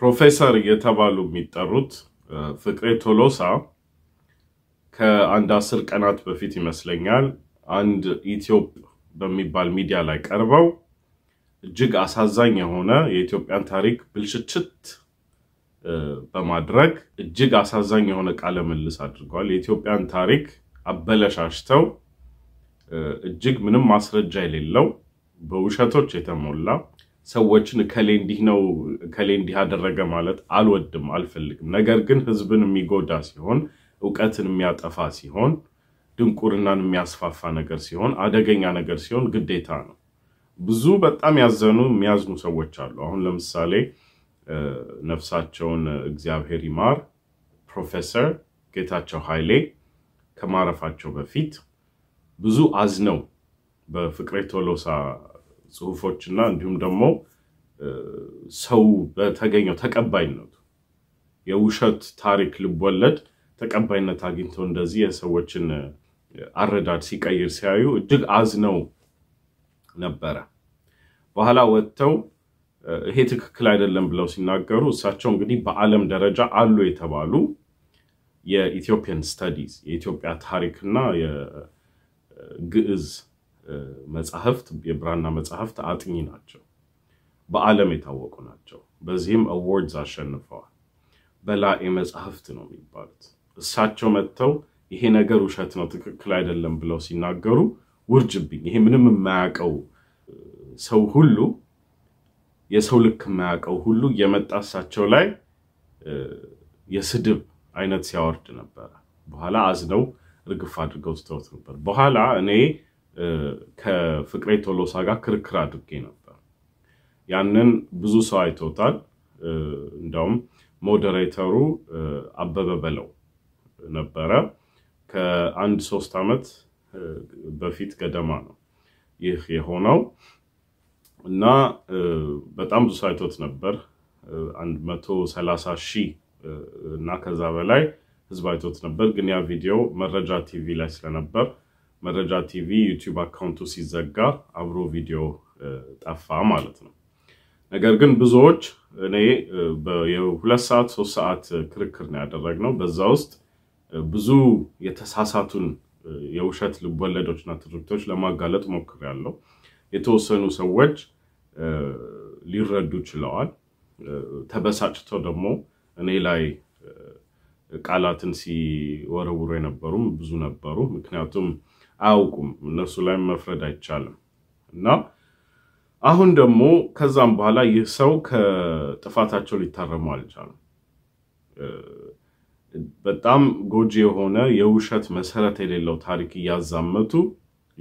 ፕሮፌሰር የተባሉ የሚጠሩት ፍቅሬ ቶሎሳ ከአንድ አስር ቀናት በፊት ይመስለኛል አንድ ኢትዮጵ በሚባል ሚዲያ ላይ ቀርበው እጅግ አሳዛኝ የሆነ የኢትዮጵያን ታሪክ ብልሽችት በማድረግ እጅግ አሳዛኝ የሆነ ቃለ ምልስ አድርገዋል። የኢትዮጵያን ታሪክ አበለሻሽተው እጅግ ምንም ማስረጃ የሌለው በውሸቶች የተሞላ ሰዎችን እከሌ እንዲህ ነው እከሌ እንዲህ አደረገ ማለት አልወድም፣ አልፈልግም። ነገር ግን ህዝብን የሚጎዳ ሲሆን፣ እውቀትን የሚያጠፋ ሲሆን፣ ድንቁርናን የሚያስፋፋ ነገር ሲሆን፣ አደገኛ ነገር ሲሆን ግዴታ ነው። ብዙ በጣም ያዘኑ የሚያዝኑ ሰዎች አሉ። አሁን ለምሳሌ ነፍሳቸውን እግዚአብሔር ይማር ፕሮፌሰር ጌታቸው ኃይሌ ከማረፋቸው በፊት ብዙ አዝነው በፍቅሬ ቶሎሳ ጽሁፎች እና እንዲሁም ደግሞ ሰው በተገኘው ተቀባይነቱ የውሸት ታሪክ ልቦለድ ተቀባይነት አግኝተው እንደዚህ የሰዎችን አረዳድ ሲቀይር ሲያዩ እጅግ አዝነው ነበረ። በኋላ ወጥተው ይሄ ትክክል አይደለም ብለው ሲናገሩ እሳቸው እንግዲህ በዓለም ደረጃ አሉ የተባሉ የኢትዮጵያን ስተዲዝ የኢትዮጵያ ታሪክና የግዕዝ መጽሐፍት የብራና መጽሐፍት አጥኚ ናቸው። በዓለም የታወቁ ናቸው። በዚህም አዋርድስ አሸንፈዋል። በላኤ መጽሐፍት ነው የሚባሉት። እሳቸው መጥተው ይሄ ነገር ውሸት ነው፣ ትክክል አይደለም ብለው ሲናገሩ ውርጅብኝ፣ ይሄ ምንም የማያውቀው ሰው ሁሉ የሰው ልክ የማያውቀው ሁሉ የመጣ እሳቸው ላይ የስድብ አይነት ሲያወርድ ነበረ። በኋላ አዝነው እርግፍ አድርገው ትተውት ነበር። በኋላ እኔ ከፍቅሬ ቶሎሳ ጋር ክርክር አድርጌ ነበር። ያንን ብዙ ሰው አይቶታል። እንዳውም ሞዴሬተሩ አበበ በለው ነበረ። ከአንድ ሶስት ዓመት በፊት ገደማ ነው ይህ የሆነው እና በጣም ብዙ ሳይቶት ነበር። አንድ መቶ ሰላሳ ሺህ እና ከዛ በላይ ህዝብ አይቶት ነበር። ግን ያ ቪዲዮ መረጃ ቲቪ ላይ ስለነበር መረጃ ቲቪ ዩቲዩብ አካውንቱ ሲዘጋ አብሮ ቪዲዮ ጠፋ ማለት ነው። ነገር ግን ብዙዎች እኔ የሁለት ሰዓት ሶስት ሰዓት ክርክር ነው ያደረግነው። በዛ ውስጥ ብዙ የተሳሳቱን የውሸት ልቦለዶችና ትርክቶች ለማጋለጥ ሞክሬያለሁ። የተወሰኑ ሰዎች ሊረዱ ችለዋል። ተበሳጭተው ደግሞ እኔ ላይ ቃላትን ሲወረውሩ የነበሩም ብዙ ነበሩ። ምክንያቱም አያውቁም። እነሱ ላይ መፍረድ አይቻልም እና አሁን ደግሞ ከዛም በኋላ ይህ ሰው ከጥፋታቸው ሊታረሙ አልቻሉም። በጣም ጎጂ የሆነ የውሸት መሰረት የሌለው ታሪክ እያዛመቱ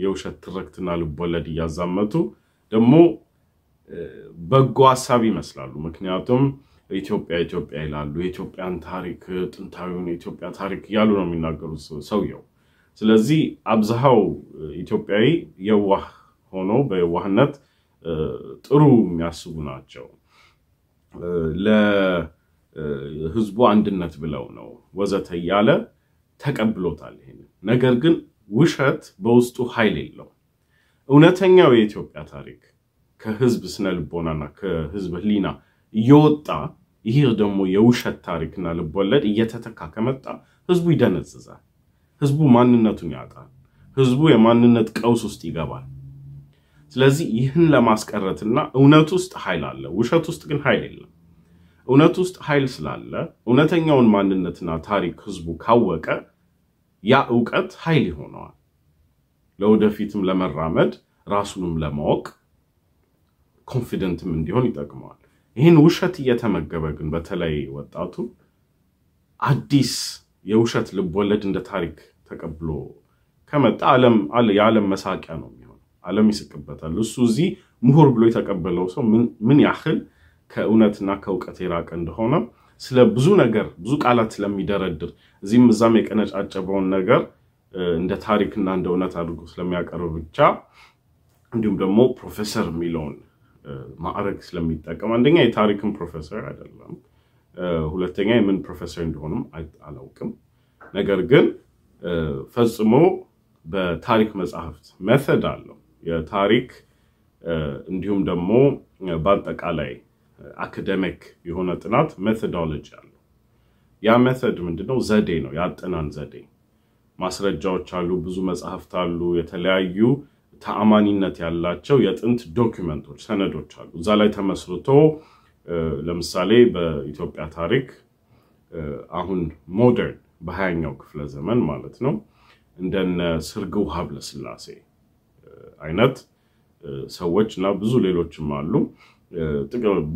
የውሸት ትረክትና ልቦለድ እያዛመቱ ደግሞ በጎ ሀሳብ ይመስላሉ። ምክንያቱም ኢትዮጵያ ኢትዮጵያ ይላሉ። የኢትዮጵያን ታሪክ ጥንታዊውን የኢትዮጵያ ታሪክ እያሉ ነው የሚናገሩት ሰውየው ስለዚህ አብዛሃው ኢትዮጵያዊ የዋህ ሆኖ በየዋህነት ጥሩ የሚያስቡ ናቸው። ለህዝቡ አንድነት ብለው ነው ወዘተ እያለ ተቀብሎታል። ይሄን ነገር ግን ውሸት በውስጡ ኃይል የለው። እውነተኛው የኢትዮጵያ ታሪክ ከህዝብ ስነ ልቦናና ከህዝብ ህሊና እየወጣ ይህ ደግሞ የውሸት ታሪክና ልቦለድ እየተተካ ከመጣ ህዝቡ ይደነዝዛል። ህዝቡ ማንነቱን ያጣል። ህዝቡ የማንነት ቀውስ ውስጥ ይገባል። ስለዚህ ይህን ለማስቀረትና እውነት ውስጥ ኃይል አለ፣ ውሸት ውስጥ ግን ኃይል የለም። እውነት ውስጥ ኃይል ስላለ እውነተኛውን ማንነትና ታሪክ ህዝቡ ካወቀ ያ እውቀት ኃይል ይሆነዋል። ለወደፊትም ለመራመድ ራሱንም ለማወቅ ኮንፊደንትም እንዲሆን ይጠቅመዋል። ይህን ውሸት እየተመገበ ግን በተለይ ወጣቱ አዲስ የውሸት ወለድ እንደ ታሪክ ተቀብሎ ከመጣ የዓለም መሳቂያ ነው የሚሆነው። ዓለም ይስቅበታል። እሱ እዚህ ምሁር ብሎ የተቀበለው ሰው ምን ያህል ከእውነትና ከእውቀት የራቀ እንደሆነ ስለ ብዙ ነገር ብዙ ቃላት ስለሚደረድር እዚህም እዛም የቀነጫጨበውን ነገር እንደ ታሪክና እንደ እውነት አድርጎ ስለሚያቀርብ ብቻ እንዲሁም ደግሞ ፕሮፌሰር የሚለውን ማዕረግ ስለሚጠቀም አንደኛ የታሪክን ፕሮፌሰር አይደለም ሁለተኛ የምን ፕሮፌሰር እንደሆንም አላውቅም። ነገር ግን ፈጽሞ በታሪክ መጽሐፍት መተድ አለው የታሪክ እንዲሁም ደግሞ በአጠቃላይ አካደሚክ የሆነ ጥናት ሜቶዶሎጂ አለው። ያ ሜቶድ ምንድነው? ዘዴ ነው፣ የአጠናን ዘዴ ማስረጃዎች አሉ፣ ብዙ መጽሐፍት አሉ፣ የተለያዩ ተአማኒነት ያላቸው የጥንት ዶኪመንቶች፣ ሰነዶች አሉ። እዛ ላይ ተመስርቶ ለምሳሌ በኢትዮጵያ ታሪክ አሁን ሞደርን በሀያኛው ክፍለ ዘመን ማለት ነው እንደነ ስርግው ብለስላሴ አይነት ሰዎች እና ብዙ ሌሎችም አሉ።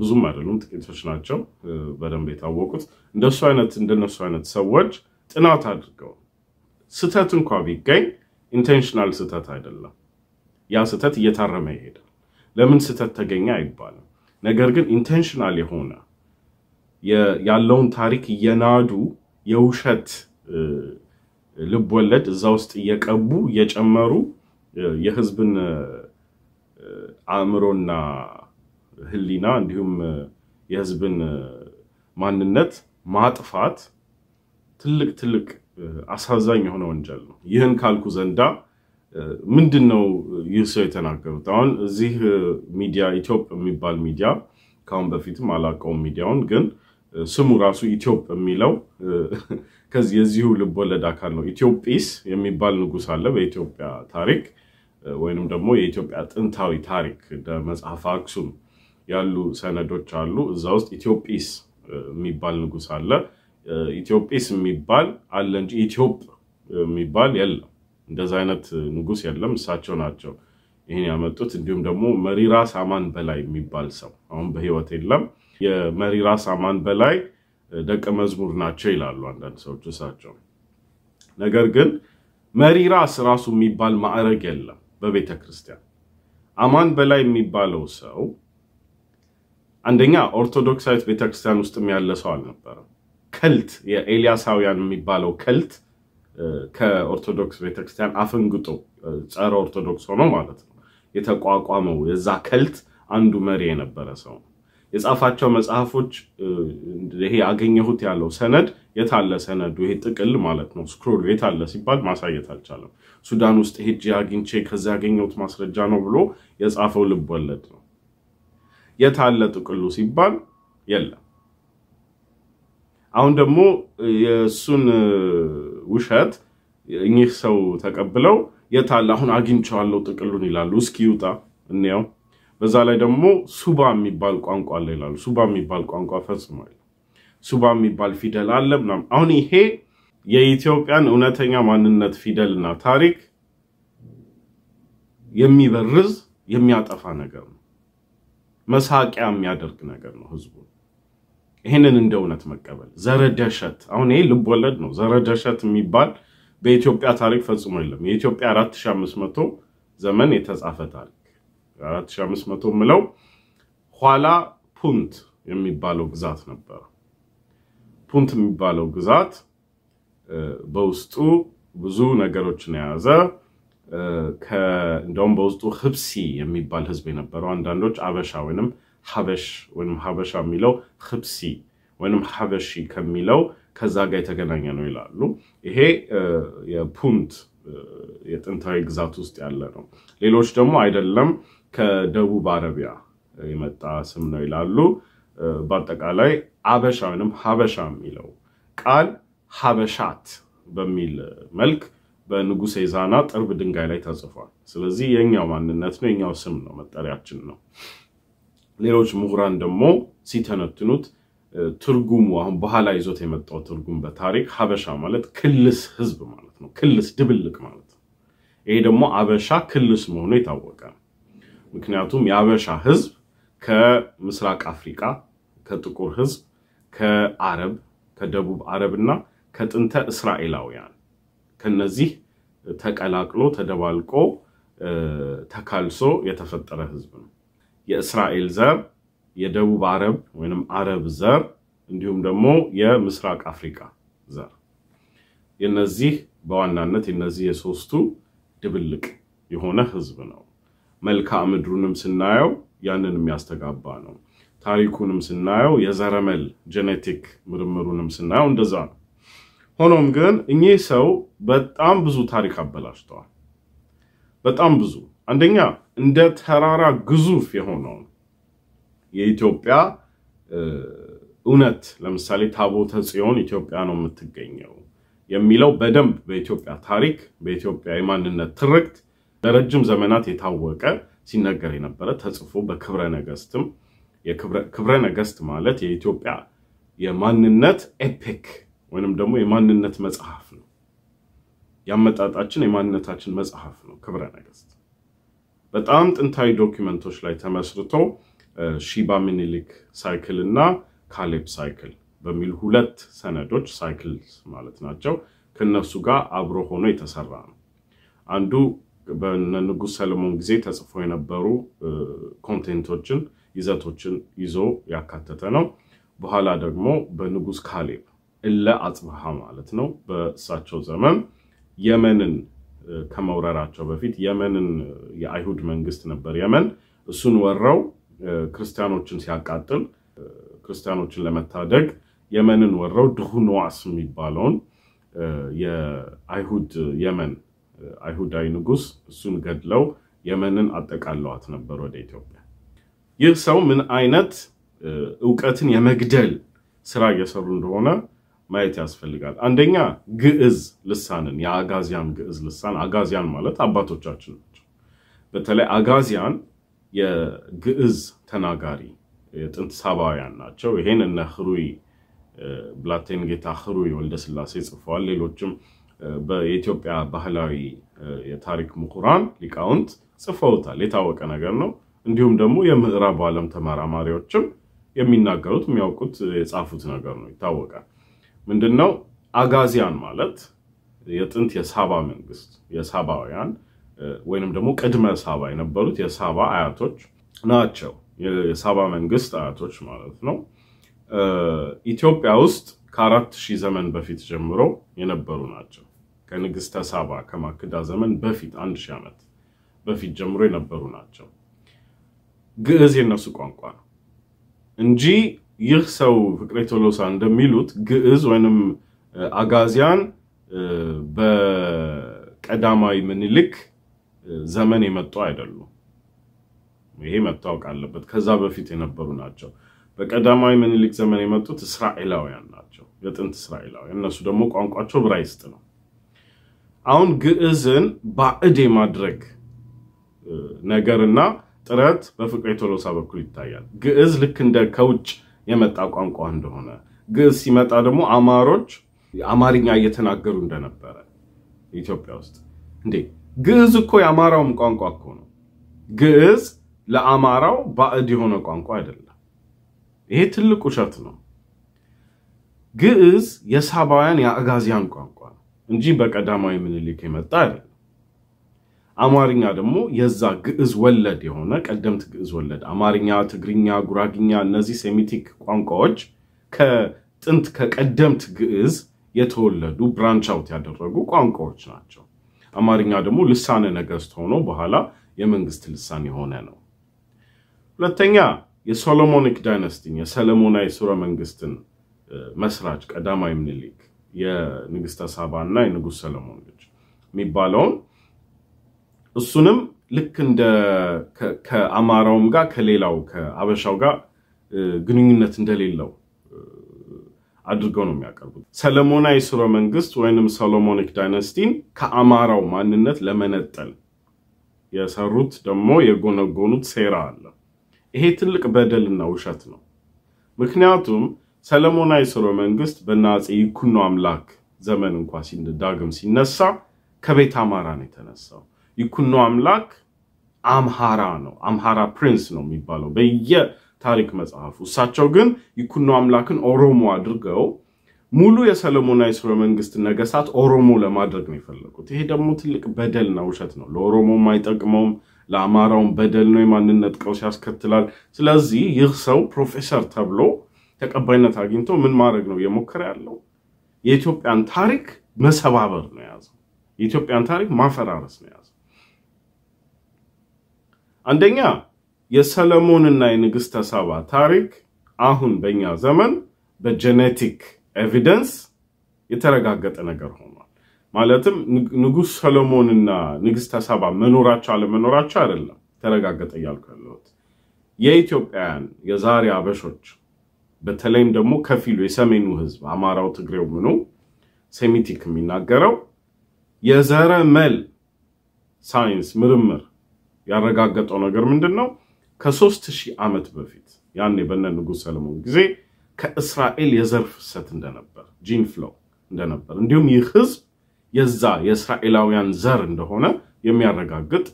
ብዙም አይደሉም፣ ጥቂቶች ናቸው በደንብ የታወቁት። እንደሱ አይነት እንደነሱ አይነት ሰዎች ጥናት አድርገው ስህተት እንኳ ቢገኝ ኢንቴንሽናል ስህተት አይደለም። ያ ስህተት እየታረመ ይሄዳል። ለምን ስህተት ተገኘ አይባልም። ነገር ግን ኢንቴንሽናል የሆነ ያለውን ታሪክ እየናዱ የውሸት ልብወለድ እዛ ውስጥ እየቀቡ እየጨመሩ የህዝብን አእምሮና ህሊና እንዲሁም የህዝብን ማንነት ማጥፋት ትልቅ ትልቅ አሳዛኝ የሆነ ወንጀል ነው። ይህን ካልኩ ዘንዳ ምንድን ነው ይህ ሰው የተናገሩት? አሁን እዚህ ሚዲያ ኢትዮጵ የሚባል ሚዲያ ከአሁን በፊትም አላውቀውም ሚዲያውን፣ ግን ስሙ ራሱ ኢትዮጵ የሚለው ከዚህ የዚሁ ልቦለድ አካል ነው። ኢትዮጵስ የሚባል ንጉስ አለ በኢትዮጵያ ታሪክ ወይንም ደግሞ የኢትዮጵያ ጥንታዊ ታሪክ መጽሐፍ አክሱም ያሉ ሰነዶች አሉ። እዛ ውስጥ ኢትዮጵስ የሚባል ንጉስ አለ። ኢትዮጵስ የሚባል አለ እንጂ ኢትዮጵ የሚባል የለም። እንደዛ አይነት ንጉስ የለም። እሳቸው ናቸው ይህን ያመጡት። እንዲሁም ደግሞ መሪራ ሳማን በላይ የሚባል ሰው አሁን በህይወት የለም። የመሪራ ሳማን በላይ ደቀ መዝሙር ናቸው ይላሉ አንዳንድ ሰዎች እሳቸው። ነገር ግን መሪራስ ራሱ የሚባል ማዕረግ የለም በቤተ ክርስቲያን። አማን በላይ የሚባለው ሰው አንደኛ ኦርቶዶክሳዊት ቤተክርስቲያን ውስጥም ያለ ሰው አልነበረም። ከልት የኤልያሳውያን የሚባለው ከልት ከኦርቶዶክስ ቤተክርስቲያን አፈንግጦ ጸረ ኦርቶዶክስ ሆኖ ማለት ነው የተቋቋመው የዛ ከልት አንዱ መሪ የነበረ ሰው ነው። የጻፋቸው መጽሐፎች ይሄ ያገኘሁት ያለው ሰነድ የታለ ሰነዱ ይሄ ጥቅል ማለት ነው ስክሮሉ የታለ ሲባል ማሳየት አልቻለም። ሱዳን ውስጥ ሄጄ አግኝቼ ከዚ ያገኘሁት ማስረጃ ነው ብሎ የጻፈው ልብ ወለድ ነው። የታለ ጥቅሉ ሲባል የለም። አሁን ደግሞ የእሱን ውሸት እኚህ ሰው ተቀብለው የት አለ አሁን አግኝቸዋለሁ ጥቅሉን ይላሉ። እስኪ ይውጣ እንየው። በዛ ላይ ደግሞ ሱባ የሚባል ቋንቋ አለ ይላሉ። ሱባ የሚባል ቋንቋ ፈጽሞ ሱባ የሚባል ፊደል አለ ምናምን። አሁን ይሄ የኢትዮጵያን እውነተኛ ማንነት ፊደልና ታሪክ የሚበርዝ የሚያጠፋ ነገር ነው። መሳቂያ የሚያደርግ ነገር ነው ህዝቡን ይህንን እንደ እውነት መቀበል ዘረደሸት አሁን ይሄ ልብ ወለድ ነው። ዘረደሸት የሚባል በኢትዮጵያ ታሪክ ፈጽሞ የለም። የኢትዮጵያ 4500 ዘመን የተጻፈ ታሪክ 4500 ምለው ኋላ ፑንት የሚባለው ግዛት ነበረ። ፑንት የሚባለው ግዛት በውስጡ ብዙ ነገሮችን የያዘ እንደውም በውስጡ ህብሲ የሚባል ህዝብ የነበረው አንዳንዶች አበሻ ወይንም ሀበሽ ወይም ሀበሻ የሚለው ህብሲ ወይም ሐበሺ ከሚለው ከዛ ጋር የተገናኘ ነው ይላሉ። ይሄ የፑንት የጥንታዊ ግዛት ውስጥ ያለ ነው። ሌሎች ደግሞ አይደለም ከደቡብ አረቢያ የመጣ ስም ነው ይላሉ። በአጠቃላይ አበሻ ወይም ሀበሻ የሚለው ቃል ሀበሻት በሚል መልክ በንጉሥ የዛና ጥርብ ድንጋይ ላይ ተጽፏል። ስለዚህ የኛው ማንነት ነው፣ የኛው ስም ነው፣ መጠሪያችን ነው። ሌሎች ምሁራን ደግሞ ሲተነትኑት ትርጉሙ አሁን በኋላ ይዞት የመጣው ትርጉም በታሪክ ሀበሻ ማለት ክልስ ህዝብ ማለት ነው። ክልስ ድብልቅ ማለት ነው። ይሄ ደግሞ አበሻ ክልስ መሆኑ የታወቀ ነው። ምክንያቱም የአበሻ ህዝብ ከምስራቅ አፍሪካ፣ ከጥቁር ህዝብ፣ ከአረብ፣ ከደቡብ አረብ እና ከጥንተ እስራኤላውያን ከነዚህ ተቀላቅሎ ተደባልቆ ተካልሶ የተፈጠረ ህዝብ ነው። የእስራኤል ዘር፣ የደቡብ አረብ ወይም አረብ ዘር እንዲሁም ደግሞ የምስራቅ አፍሪካ ዘር የነዚህ በዋናነት የነዚህ የሶስቱ ድብልቅ የሆነ ህዝብ ነው። መልክዓ ምድሩንም ስናየው ያንን የሚያስተጋባ ነው። ታሪኩንም ስናየው የዘረመል ጄኔቲክ ምርምሩንም ስናየው እንደዛ ነው። ሆኖም ግን እኚህ ሰው በጣም ብዙ ታሪክ አበላሽተዋል። በጣም ብዙ አንደኛ እንደ ተራራ ግዙፍ የሆነውን የኢትዮጵያ እውነት ለምሳሌ ታቦተ ጽዮን ኢትዮጵያ ነው የምትገኘው የሚለው በደንብ በኢትዮጵያ ታሪክ በኢትዮጵያ የማንነት ትርክት ለረጅም ዘመናት የታወቀ ሲነገር የነበረ ተጽፎ በክብረ ነገስትም ክብረ ነገስት ማለት የኢትዮጵያ የማንነት ኤፒክ ወይንም ደግሞ የማንነት መጽሐፍ ነው። ያመጣጣችን የማንነታችን መጽሐፍ ነው ክብረ ነገስት። በጣም ጥንታዊ ዶኪመንቶች ላይ ተመስርቶ ሺባ ሚኒሊክ ሳይክል እና ካሌብ ሳይክል በሚል ሁለት ሰነዶች ሳይክል ማለት ናቸው ከነሱ ጋር አብሮ ሆኖ የተሰራ ነው። አንዱ በንጉሥ ሰለሞን ጊዜ ተጽፎ የነበሩ ኮንቴንቶችን ይዘቶችን ይዞ ያካተተ ነው። በኋላ ደግሞ በንጉሥ ካሌብ እለ አጽብሃ ማለት ነው በእሳቸው ዘመን የመንን ከመውረራቸው በፊት የመንን የአይሁድ መንግስት ነበር። የመን እሱን ወረው ክርስቲያኖችን ሲያቃጥል ክርስቲያኖችን ለመታደግ የመንን ወረው ድሁንዋስ የሚባለውን የአይሁድ የመን አይሁዳዊ ንጉስ እሱን ገድለው የመንን አጠቃለዋት ነበር ወደ ኢትዮጵያ። ይህ ሰው ምን አይነት እውቀትን የመግደል ስራ እየሰሩ እንደሆነ ማየት ያስፈልጋል። አንደኛ ግዕዝ ልሳንን የአጋዚያን ግዕዝ ልሳን አጋዚያን ማለት አባቶቻችን ናቸው። በተለይ አጋዚያን የግዕዝ ተናጋሪ የጥንት ሳባውያን ናቸው። ይሄን እነ ህሩይ ብላቴን ጌታ ህሩይ ወልደ ስላሴ ጽፈዋል። ሌሎችም በኢትዮጵያ ባህላዊ የታሪክ ምሁራን ሊቃውንት ጽፈውታል። የታወቀ ነገር ነው። እንዲሁም ደግሞ የምዕራቡ ዓለም ተመራማሪዎችም የሚናገሩት የሚያውቁት የጻፉት ነገር ነው፣ ይታወቃል። ምንድነው አጋዚያን ማለት የጥንት የሳባ መንግስት የሳባውያን ወይንም ደግሞ ቅድመ ሳባ የነበሩት የሳባ አያቶች ናቸው። የሳባ መንግስት አያቶች ማለት ነው። ኢትዮጵያ ውስጥ ከአራት ሺህ ዘመን በፊት ጀምሮ የነበሩ ናቸው። ከንግስተ ሳባ ከማክዳ ዘመን በፊት አንድ ሺህ ዓመት በፊት ጀምሮ የነበሩ ናቸው። ግዕዝ የነሱ ቋንቋ ነው እንጂ ይህ ሰው ፍቅሬ ቶሎሳ እንደሚሉት ግዕዝ ወይንም አጋዚያን በቀዳማዊ ምኒልክ ዘመን የመጡ አይደሉም። ይሄ መታወቅ አለበት። ከዛ በፊት የነበሩ ናቸው። በቀዳማዊ ምኒልክ ዘመን የመጡት እስራኤላውያን ናቸው፣ የጥንት እስራኤላውያን። እነሱ ደግሞ ቋንቋቸው ዕብራይስጥ ነው። አሁን ግዕዝን ባዕድ የማድረግ ነገርና ጥረት በፍቅሬ ቶሎሳ በኩል ይታያል። ግዕዝ ልክ እንደ ከውጭ የመጣ ቋንቋ እንደሆነ፣ ግዕዝ ሲመጣ ደግሞ አማሮች አማርኛ እየተናገሩ እንደነበረ ኢትዮጵያ ውስጥ እንዴ ግዕዝ እኮ የአማራውም ቋንቋ እኮ ነው። ግዕዝ ለአማራው ባዕድ የሆነ ቋንቋ አይደለም። ይሄ ትልቅ ውሸት ነው። ግዕዝ የሳባውያን የአጋዚያን ቋንቋ ነው እንጂ በቀዳማዊ ምኒልክ የመጣ አይደለም። አማርኛ ደግሞ የዛ ግዕዝ ወለድ የሆነ ቀደምት ግዕዝ ወለድ አማርኛ፣ ትግርኛ፣ ጉራግኛ እነዚህ ሴሚቲክ ቋንቋዎች ከጥንት ከቀደምት ግዕዝ የተወለዱ ብራንች አውት ያደረጉ ቋንቋዎች ናቸው። አማርኛ ደግሞ ልሳነ ነገስት ሆኖ በኋላ የመንግስት ልሳን የሆነ ነው። ሁለተኛ የሶሎሞኒክ ዳይነስቲን የሰለሞናዊ ስረ መንግስትን መስራች ቀዳማዊ ምኒልክ የንግስተ ሳባ እና የንጉስ ሰለሞን ልጅ የሚባለውን እሱንም ልክ እንደ ከአማራውም ጋር ከሌላው ከአበሻው ጋር ግንኙነት እንደሌለው አድርገው ነው የሚያቀርቡት። ሰለሞናዊ ስርወ መንግስት ወይንም ሰሎሞኒክ ዳይነስቲን ከአማራው ማንነት ለመነጠል የሰሩት ደግሞ የጎነጎኑት ሴራ አለ። ይሄ ትልቅ በደልና ውሸት ነው። ምክንያቱም ሰለሞናዊ ስርወ መንግስት በናጼ ይኩኖ አምላክ ዘመን እንኳ ዳግም ሲነሳ ከቤት አማራ ነው የተነሳው። ይኩኖ አምላክ አምሃራ ነው። አምሃራ ፕሪንስ ነው የሚባለው በየታሪክ መጽሐፉ። እሳቸው ግን ይኩኖ አምላክን ኦሮሞ አድርገው ሙሉ የሰለሞናዊ ስርወ መንግስት ነገስታት ኦሮሞ ለማድረግ ነው የፈለጉት። ይሄ ደግሞ ትልቅ በደልና ውሸት ነው። ለኦሮሞም አይጠቅመውም፣ ለአማራውም በደል ነው፣ የማንነት ቀውስ ያስከትላል። ስለዚህ ይህ ሰው ፕሮፌሰር ተብሎ ተቀባይነት አግኝቶ ምን ማድረግ ነው እየሞከረ ያለው? የኢትዮጵያን ታሪክ መሰባበር ነው የያዘው። የኢትዮጵያን ታሪክ ማፈራረስ ነው የያዘው። አንደኛ የሰለሞንና የንግሥተ ሳባ ታሪክ አሁን በእኛ ዘመን በጀኔቲክ ኤቪደንስ የተረጋገጠ ነገር ሆኗል። ማለትም ንጉሥ ሰለሞንና ንግሥተ ሳባ መኖራቸው አለመኖራቸው አይደለም ተረጋገጠ እያልኩ ያለሁት የኢትዮጵያውያን የዛሬ አበሾች በተለይም ደግሞ ከፊሉ የሰሜኑ ሕዝብ አማራው፣ ትግሬው፣ ምኑ ሴሚቲክ የሚናገረው መል ሳይንስ ምርምር ያረጋገጠው ነገር ምንድን ነው? ከሶስት ሺህ ዓመት በፊት ያኔ በነ ንጉሥ ሰለሞን ጊዜ ከእስራኤል የዘር ፍሰት እንደነበር ጂን ፍሎ እንደነበር እንዲሁም ይህ ህዝብ የዛ የእስራኤላውያን ዘር እንደሆነ የሚያረጋግጥ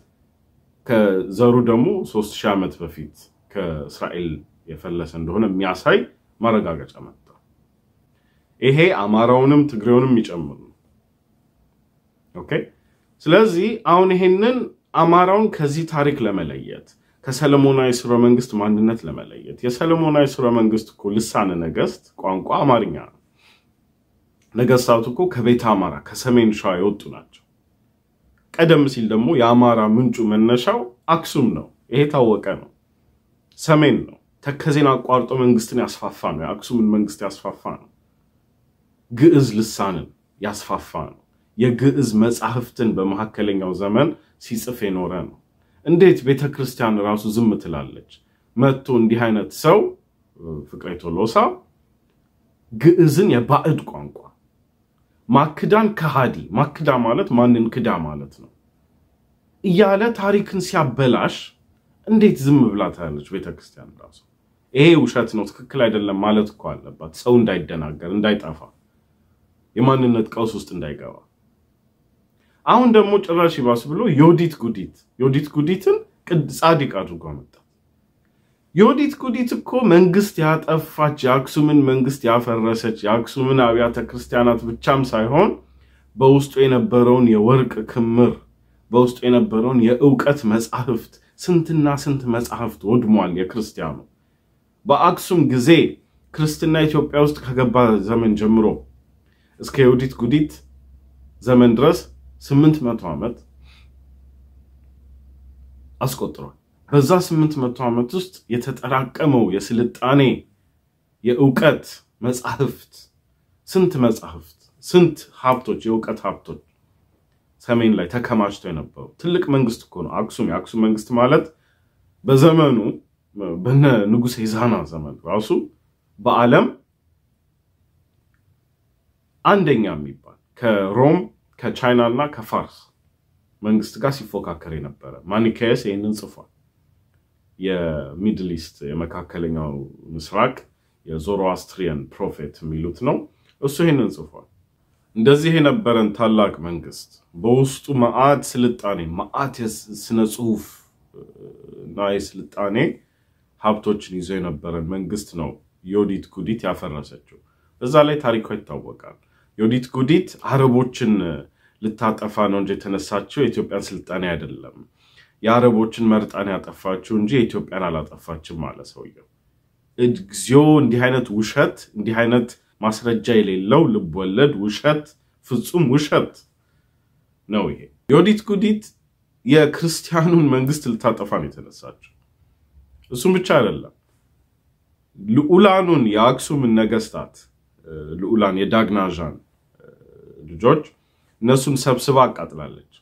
ከዘሩ ደግሞ ሶስት ሺህ ዓመት በፊት ከእስራኤል የፈለሰ እንደሆነ የሚያሳይ ማረጋገጫ መጣ። ይሄ አማራውንም ትግሬውንም ይጨምር ነው። ኦኬ። ስለዚህ አሁን ይሄንን አማራውን ከዚህ ታሪክ ለመለየት ከሰለሞናዊ ስርወ መንግስት ማንነት ለመለየት የሰለሞናዊ ስርወ መንግስት እኮ ልሳነ ነገስት ቋንቋ አማርኛ ነው። ነገስታቱ እኮ ከቤተ አማራ ከሰሜን ሸዋ የወጡ ናቸው። ቀደም ሲል ደግሞ የአማራ ምንጩ መነሻው አክሱም ነው። ይሄ ታወቀ ነው። ሰሜን ነው። ተከዜን አቋርጦ መንግስትን ያስፋፋ ነው። የአክሱምን መንግስት ያስፋፋ ነው። ግዕዝ ልሳንን ያስፋፋ ነው። የግዕዝ መጻሕፍትን በመካከለኛው ዘመን ሲጽፍ የኖረ ነው። እንዴት ቤተ ክርስቲያን ራሱ ዝም ትላለች? መጥቶ እንዲህ አይነት ሰው ፍቅሬ ቶሎሳ ግዕዝን የባዕድ ቋንቋ ማክዳን ከሃዲ ማክዳ ማለት ማንን ክዳ ማለት ነው እያለ ታሪክን ሲያበላሽ እንዴት ዝም ብላ ታያለች ቤተ ክርስቲያን ራሱ? ይሄ ውሸት ነው፣ ትክክል አይደለም ማለት እኮ አለባት፣ ሰው እንዳይደናገር፣ እንዳይጠፋ፣ የማንነት ቀውስ ውስጥ እንዳይገባ አሁን ደግሞ ጭራሽ ይባስ ብሎ ዮዲት ጉዲት ዮዲት ጉዲትን ጻድቅ አድርጎ መጣ። ዮዲት ጉዲት እኮ መንግስት ያጠፋች የአክሱምን መንግስት ያፈረሰች የአክሱምን አብያተ ክርስቲያናት ብቻም ሳይሆን በውስጡ የነበረውን የወርቅ ክምር በውስጡ የነበረውን የእውቀት መጻሕፍት ስንትና ስንት መጻሕፍት ወድሟል። የክርስቲያኑ በአክሱም ጊዜ ክርስትና ኢትዮጵያ ውስጥ ከገባ ዘመን ጀምሮ እስከ ዮዲት ጉዲት ዘመን ድረስ ስምንት መቶ ዓመት አስቆጥሯል። በዛ ስምንት መቶ ዓመት ውስጥ የተጠራቀመው የስልጣኔ የእውቀት መጻሕፍት ስንት መጻሕፍት ስንት ሀብቶች የእውቀት ሀብቶች ሰሜን ላይ ተከማችቶ የነበሩ ትልቅ መንግስት እኮ ነው አክሱም። የአክሱም መንግስት ማለት በዘመኑ በነ ንጉሥ ዛና ዘመን ራሱ በዓለም አንደኛ የሚባል ከሮም ከቻይና እና ከፋርስ መንግስት ጋር ሲፎካከር የነበረ ማኒካየስ ይህንን ጽፏል። የሚድል ኢስት የመካከለኛው ምስራቅ የዞሮአስትሪያን ፕሮፌት የሚሉት ነው። እሱ ይህንን ጽፏል። እንደዚህ የነበረን ታላቅ መንግስት በውስጡ መዓት ስልጣኔ፣ መዓት የስነ ጽሁፍ እና የስልጣኔ ሀብቶችን ይዞ የነበረን መንግስት ነው የዮዲት ጉዲት ያፈረሰችው። በዛ ላይ ታሪኳ ይታወቃል። የወዲት ጉዲት አረቦችን ልታጠፋ ነው እንጂ የተነሳችው የኢትዮጵያን ስልጣኔ አይደለም። የአረቦችን መርጣን ያጠፋችው እንጂ የኢትዮጵያን አላጠፋችም ማለት ሰውየው። እግዚኦ! እንዲህ አይነት ውሸት፣ እንዲህ አይነት ማስረጃ የሌለው ልብ ወለድ ውሸት፣ ፍጹም ውሸት ነው ይሄ። የወዲት ጉዲት የክርስቲያኑን መንግስት ልታጠፋ ነው የተነሳችው። እሱም ብቻ አይደለም ልዑላኑን የአክሱምን ነገስታት ልዑላን የዳግናዣን ልጆች እነሱን ሰብስባ አቃጥላለች።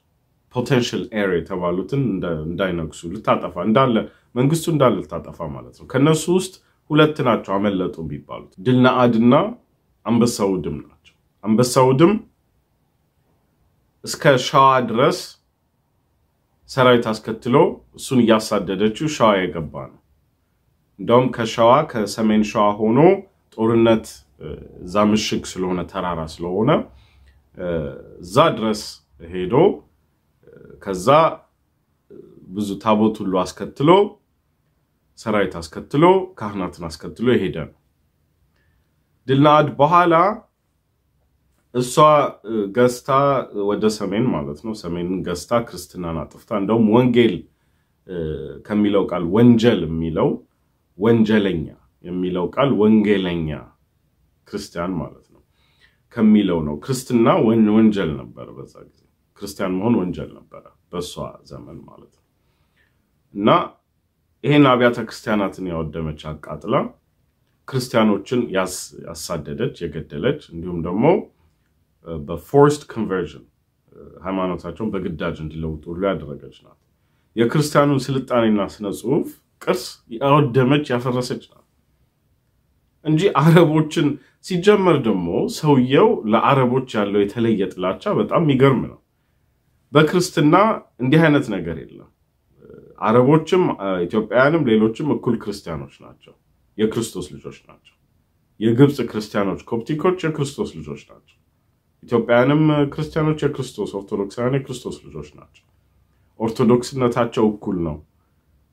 ፖቴንሽል ኤር የተባሉትን እንዳይነግሱ ልታጠፋ እንዳለ መንግስቱ እንዳለ ልታጠፋ ማለት ነው። ከእነሱ ውስጥ ሁለት ናቸው አመለጡ የሚባሉት ድል አንበሳ ውድም ናቸው። አንበሳ ውድም እስከ ሸዋ ድረስ ሰራዊት አስከትሎ እሱን እያሳደደችው ሸዋ የገባ ነው። እንደውም ከሸዋ ከሰሜን ሸዋ ሆኖ ጦርነት እዛ ምሽግ ስለሆነ ተራራ ስለሆነ እዛ ድረስ ሄዶ ከዛ ብዙ ታቦት ሁሉ አስከትሎ ሰራዊት አስከትሎ ካህናትን አስከትሎ የሄደ ነው። ድል በኋላ እሷ ገዝታ ወደ ሰሜን ማለት ነው። ሰሜንን ገዝታ ክርስትናን አጥፍታ እንደውም ወንጌል ከሚለው ቃል ወንጀል የሚለው ወንጀለኛ የሚለው ቃል ወንጌለኛ ክርስቲያን ማለት ነው። ከሚለው ነው። ክርስትና ወንጀል ነበር፣ በዛ ጊዜ ክርስቲያን መሆን ወንጀል ነበረ፣ በእሷ ዘመን ማለት ነው። እና ይሄን አብያተ ክርስቲያናትን ያወደመች አቃጥላ ክርስቲያኖችን ያሳደደች የገደለች፣ እንዲሁም ደግሞ በፎርስድ ኮንቨርዥን ሃይማኖታቸውን በግዳጅ እንዲለውጡ ሁሉ ያደረገች ናት። የክርስቲያኑን ስልጣኔና ስነ ጽሁፍ ቅርስ ያወደመች ያፈረሰች ናት እንጂ አረቦችን ሲጀመር ደግሞ ሰውየው ለአረቦች ያለው የተለየ ጥላቻ በጣም የሚገርም ነው። በክርስትና እንዲህ አይነት ነገር የለም። አረቦችም ኢትዮጵያውያንም ሌሎችም እኩል ክርስቲያኖች ናቸው፣ የክርስቶስ ልጆች ናቸው። የግብፅ ክርስቲያኖች ኮፕቲኮች የክርስቶስ ልጆች ናቸው። ኢትዮጵያውያንም ክርስቲያኖች የክርስቶስ ኦርቶዶክሳውያን የክርስቶስ ልጆች ናቸው። ኦርቶዶክስነታቸው እኩል ነው።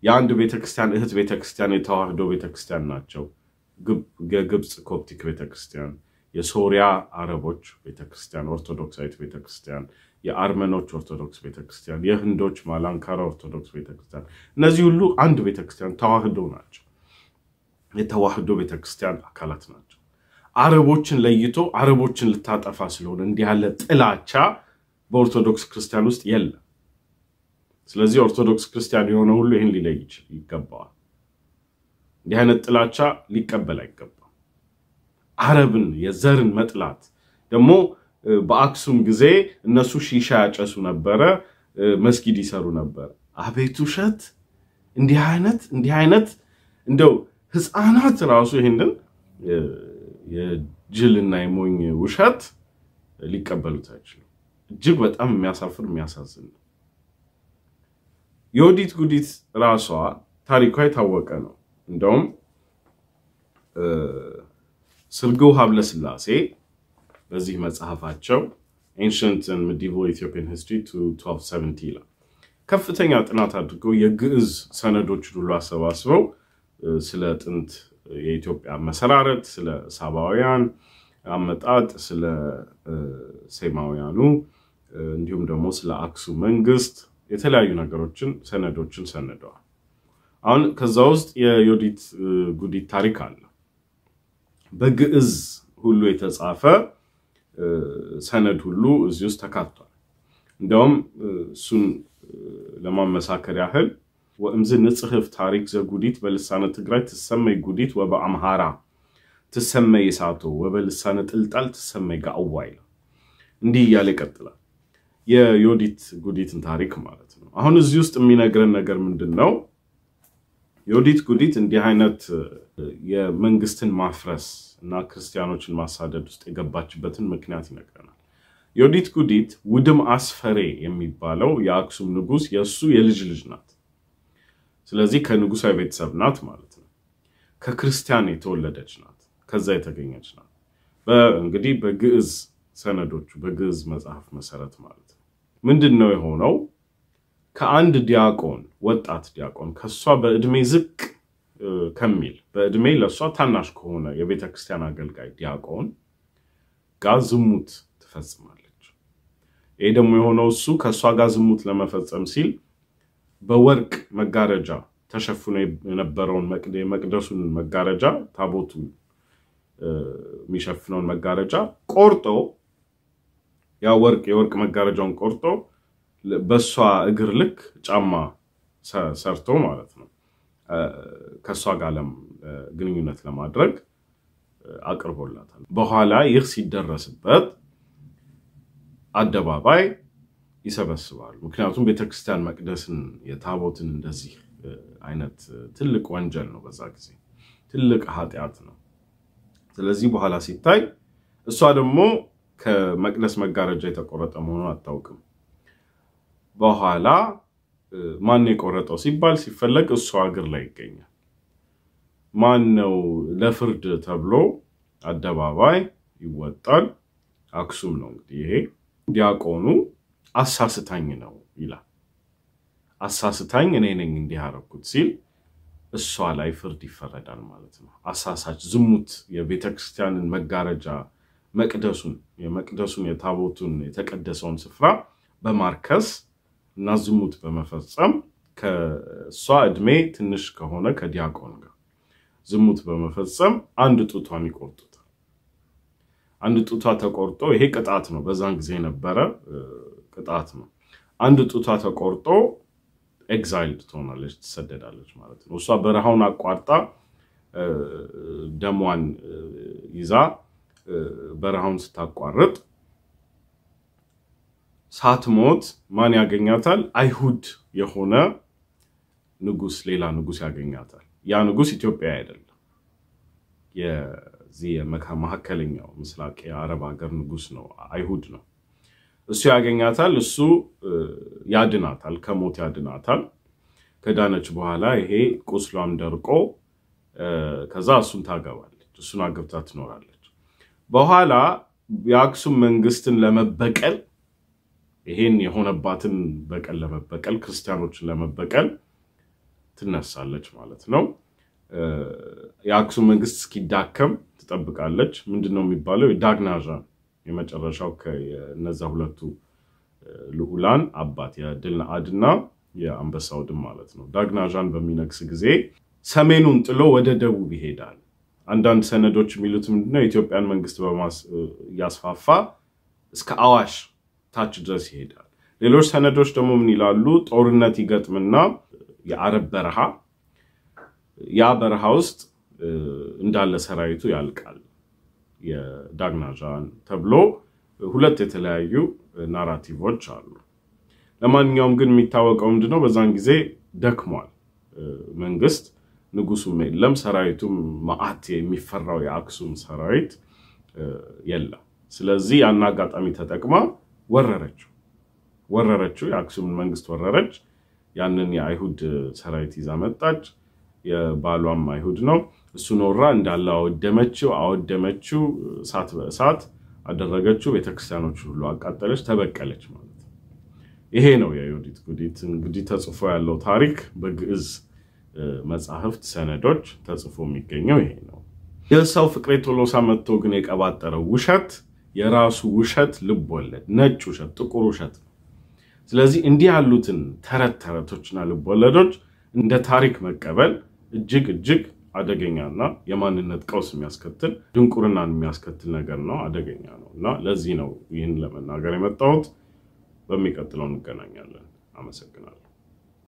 የአንድ ቤተክርስቲያን እህት ቤተክርስቲያን የተዋህዶ ቤተክርስቲያን ናቸው። የግብፅ ኮፕቲክ ቤተክርስቲያን፣ የሶሪያ አረቦች ቤተክርስቲያን ኦርቶዶክሳዊት ቤተክርስቲያን፣ የአርመኖች ኦርቶዶክስ ቤተክርስቲያን፣ የህንዶች ማላንካራ ኦርቶዶክስ ቤተክርስቲያን፣ እነዚህ ሁሉ አንድ ቤተክርስቲያን ተዋህዶ ናቸው። የተዋህዶ ቤተክርስቲያን አካላት ናቸው። አረቦችን ለይቶ አረቦችን ልታጠፋ ስለሆነ እንዲህ ያለ ጥላቻ በኦርቶዶክስ ክርስቲያን ውስጥ የለም። ስለዚህ ኦርቶዶክስ ክርስቲያን የሆነ ሁሉ ይህን ሊለይ ይገባዋል። እንዲህ አይነት ጥላቻ ሊቀበል አይገባም። አረብን የዘርን መጥላት ደግሞ በአክሱም ጊዜ እነሱ ሺሻ ያጨሱ ነበረ፣ መስጊድ ይሰሩ ነበር። አቤት ውሸት! እንዲህ አይነት እንዲህ አይነት እንደው ህፃናት ራሱ ይህንን የጅልና የሞኝ ውሸት ሊቀበሉት አይችሉም። እጅግ በጣም የሚያሳፍር የሚያሳዝን ነው። የወዲት ጉዲት ራሷ ታሪኳ የታወቀ ነው። እንደውም ስርግው ሀብለ ስላሴ በዚህ መጽሐፋቸው ኤንሽንት ሚዲቫል ኢትዮጵያን ሂስትሪ ቱ 1270 ይላል። ከፍተኛ ጥናት አድርገው የግዕዝ ሰነዶች ሁሉ አሰባስበው ስለ ጥንት የኢትዮጵያ መሰራረት፣ ስለ ሳባውያን አመጣጥ፣ ስለ ሴማውያኑ እንዲሁም ደግሞ ስለ አክሱም መንግስት የተለያዩ ነገሮችን ሰነዶችን ሰንደዋል። አሁን ከዛ ውስጥ የዮዲት ጉዲት ታሪክ አለ። በግዕዝ ሁሉ የተጻፈ ሰነድ ሁሉ እዚህ ውስጥ ተካቷል። እንዲያውም እሱን ለማመሳከር ያህል ወእምዝ ንጽሕፍ ታሪክ ዘጉዲት በልሳነ ትግራይ ትሰመይ ጉዲት ወበአምሃራ ትሰመይ ሳቶ ወበልሳነ ጥልጣል ትሰመይ ጋዕዋ ይላል። እንዲህ እያለ ይቀጥላል። የዮዲት ጉዲትን ታሪክ ማለት ነው። አሁን እዚህ ውስጥ የሚነግረን ነገር ምንድን ነው? የወዲት ጉዲት እንዲህ አይነት የመንግስትን ማፍረስ እና ክርስቲያኖችን ማሳደድ ውስጥ የገባችበትን ምክንያት ይነግረናል። የወዲት ጉዲት ውድም አስፈሬ የሚባለው የአክሱም ንጉስ የእሱ የልጅ ልጅ ናት። ስለዚህ ከንጉሳዊ ቤተሰብ ናት ማለት ነው። ከክርስቲያን የተወለደች ናት። ከዛ የተገኘች ናት። እንግዲህ በግዕዝ ሰነዶቹ በግዕዝ መጽሐፍ መሰረት ማለት ነው። ምንድን ነው የሆነው? ከአንድ ዲያቆን ወጣት ዲያቆን ከእሷ በእድሜ ዝቅ ከሚል በእድሜ ለእሷ ታናሽ ከሆነ የቤተ ክርስቲያን አገልጋይ ዲያቆን ጋር ዝሙት ትፈጽማለች። ይህ ደግሞ የሆነው እሱ ከእሷ ጋር ዝሙት ለመፈጸም ሲል በወርቅ መጋረጃ ተሸፍኖ የነበረውን የመቅደሱን መጋረጃ ታቦቱን የሚሸፍነውን መጋረጃ ቆርጦ ያ ወርቅ የወርቅ መጋረጃውን ቆርጦ በእሷ እግር ልክ ጫማ ሰርቶ ማለት ነው ከእሷ ጋር ግንኙነት ለማድረግ አቅርቦላታል። በኋላ ይህ ሲደረስበት አደባባይ ይሰበስባሉ። ምክንያቱም ቤተክርስቲያን መቅደስን የታቦትን እንደዚህ አይነት ትልቅ ወንጀል ነው፣ በዛ ጊዜ ትልቅ ኃጢአት ነው። ስለዚህ በኋላ ሲታይ እሷ ደግሞ ከመቅደስ መጋረጃ የተቆረጠ መሆኑን አታውቅም። በኋላ ማን የቆረጠው ሲባል ሲፈለግ እሱ እግር ላይ ይገኛል። ማን ነው ለፍርድ ተብሎ አደባባይ ይወጣል። አክሱም ነው እንግዲህ ይሄ ዲያቆኑ አሳስታኝ ነው ይላል። አሳስታኝ እኔ ነኝ እንዲህ ያደረኩት ሲል እሷ ላይ ፍርድ ይፈረዳል ማለት ነው። አሳሳች ዝሙት፣ የቤተክርስቲያንን መጋረጃ መቅደሱን የመቅደሱን የታቦቱን የተቀደሰውን ስፍራ በማርከስ እና ዝሙት በመፈጸም ከእሷ እድሜ ትንሽ ከሆነ ከዲያቆን ጋር ዝሙት በመፈጸም አንድ ጡቷን ይቆርጡታል። አንድ ጡቷ ተቆርጦ ይሄ ቅጣት ነው። በዛን ጊዜ የነበረ ቅጣት ነው። አንድ ጡቷ ተቆርጦ ኤግዛይልድ ትሆናለች፣ ትሰደዳለች ማለት ነው። እሷ በረሃውን አቋርጣ ደሟን ይዛ በረሃውን ስታቋርጥ ሳትሞት ማን ያገኛታል? አይሁድ የሆነ ንጉስ፣ ሌላ ንጉስ ያገኛታል። ያ ንጉስ ኢትዮጵያ አይደለም። የዚህ መካከለኛው ምስራቅ የአረብ ሀገር ንጉስ ነው፣ አይሁድ ነው። እሱ ያገኛታል። እሱ ያድናታል፣ ከሞት ያድናታል። ከዳነች በኋላ ይሄ ቁስሏም ደርቆ ከዛ እሱን ታገባለች። እሱን አግብታ ትኖራለች። በኋላ የአክሱም መንግስትን ለመበቀል ይሄን የሆነባትን በቀል ለመበቀል ክርስቲያኖችን ለመበቀል ትነሳለች ማለት ነው። የአክሱም መንግስት እስኪዳከም ትጠብቃለች። ምንድን ነው የሚባለው? የዳግናዣ የመጨረሻው ከነዛ ሁለቱ ልዑላን አባት የድል አድና የአንበሳ ድም ማለት ነው። ዳግናዣን በሚነግስ ጊዜ ሰሜኑን ጥሎ ወደ ደቡብ ይሄዳል። አንዳንድ ሰነዶች የሚሉት ምንድነው የኢትዮጵያን መንግስት እያስፋፋ እስከ አዋሽ ታች ድረስ ይሄዳል። ሌሎች ሰነዶች ደግሞ ምን ይላሉ? ጦርነት ይገጥምና የአረብ በረሃ ያ በረሃ ውስጥ እንዳለ ሰራዊቱ ያልቃል። የዳግናዣን ተብሎ ሁለት የተለያዩ ናራቲቮች አሉ። ለማንኛውም ግን የሚታወቀው ምንድነው፣ በዛን ጊዜ ደክሟል መንግስት፣ ንጉሱም የለም፣ ሰራዊቱም ማአት የሚፈራው የአክሱም ሰራዊት የለም። ስለዚህ ያን አጋጣሚ ተጠቅማ ወረረችው ወረረችው የአክሱምን መንግስት ወረረች። ያንን የአይሁድ ሰራዊት ይዛ መጣች። የባሏም አይሁድ ነው። እሱን ወራ እንዳለ አወደመችው አወደመችው፣ እሳት በእሳት አደረገችው። ቤተክርስቲያኖች ሁሉ አቃጠለች፣ ተበቀለች ማለት ነው። ይሄ ነው የዮዲት ጉዲት እንግዲህ ተጽፎ ያለው ታሪክ በግዕዝ መጽሐፍት ሰነዶች ተጽፎ የሚገኘው ይሄ ነው። ይህ ፍቅሬ ቶሎሳ መጥቶ ግን የቀባጠረው ውሸት የራሱ ውሸት ልብ ወለድ፣ ነጭ ውሸት፣ ጥቁር ውሸት ነው። ስለዚህ እንዲህ ያሉትን ተረት ተረቶችና ልብ ወለዶች እንደ ታሪክ መቀበል እጅግ እጅግ አደገኛና የማንነት ቀውስ የሚያስከትል ድንቁርናን የሚያስከትል ነገር ነው። አደገኛ ነው እና ለዚህ ነው ይህን ለመናገር የመጣሁት። በሚቀጥለው እንገናኛለን። አመሰግናለሁ።